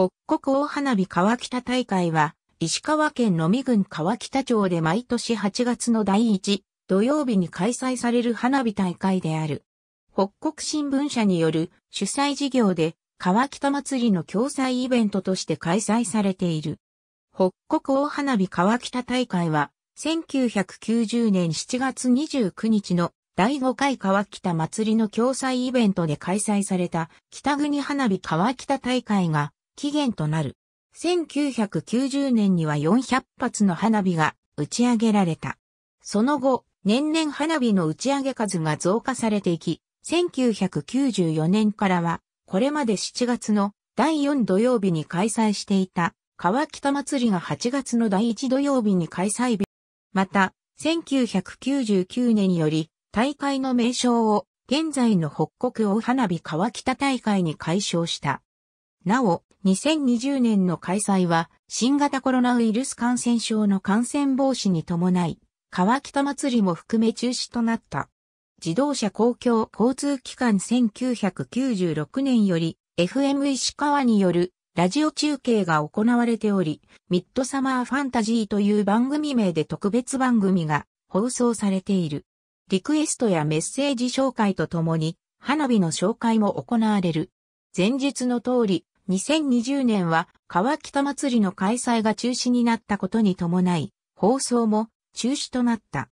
北国大花火川北大会は、石川県野見郡川北町で毎年8月の第1土曜日に開催される花火大会である。北国新聞社による主催事業で川北祭りの共催イベントとして開催されている。北国大花火川北大会は1990年7月29日の第5回川北祭りの共催イベントで開催された北国花火川北大会が期限となる。1990年には400発の花火が打ち上げられた。その後、年々花火の打ち上げ数が増加されていき、1994年からは、これまで7月の第4土曜日に開催していた、川北祭りが8月の第1土曜日に開催日。また、1999年より、大会の名称を、現在の北国大花火川北大会に改称した。なお、2020年の開催は、新型コロナウイルス感染症の感染防止に伴い、川北祭りも含め中止となった。自動車公共交通機関1996年より FM 石川によるラジオ中継が行われており、ミッドサマーファンタジーという番組名で特別番組が放送されている。リクエストやメッセージ紹介とともに、花火の紹介も行われる。前述の通り、2020年は川北祭りの開催が中止になったことに伴い、放送も中止となった。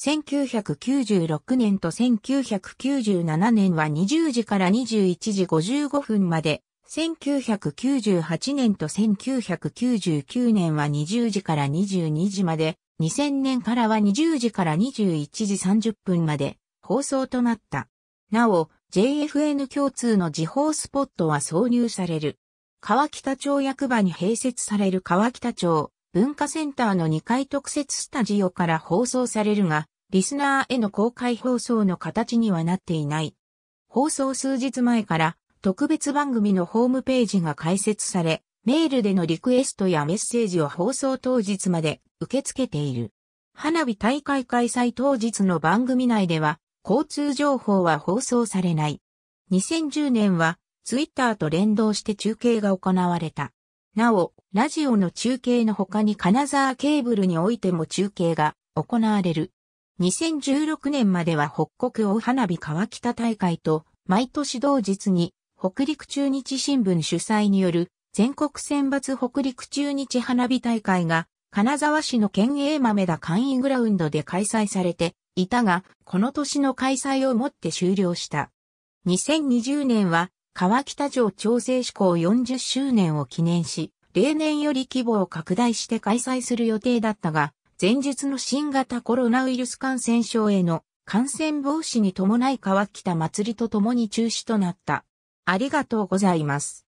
1996年と1997年は20時から21時55分まで、1998年と1999年は20時から22時まで、2000年からは20時から21時30分まで放送となった。なお、JFN 共通の時報スポットは挿入される。川北町役場に併設される川北町文化センターの2階特設スタジオから放送されるが、リスナーへの公開放送の形にはなっていない。放送数日前から特別番組のホームページが開設され、メールでのリクエストやメッセージを放送当日まで受け付けている。花火大会開催当日の番組内では、交通情報は放送されない。2010年はツイッターと連動して中継が行われた。なお、ラジオの中継の他に金沢ケーブルにおいても中継が行われる。2016年までは北国大花火川北大会と毎年同日に北陸中日新聞主催による全国選抜北陸中日花火大会が金沢市の県営豆田簡易グラウンドで開催されていたが、この年の開催をもって終了した。2020年は、川北城調整施行40周年を記念し、例年より規模を拡大して開催する予定だったが、前述の新型コロナウイルス感染症への感染防止に伴い川北祭りとともに中止となった。ありがとうございます。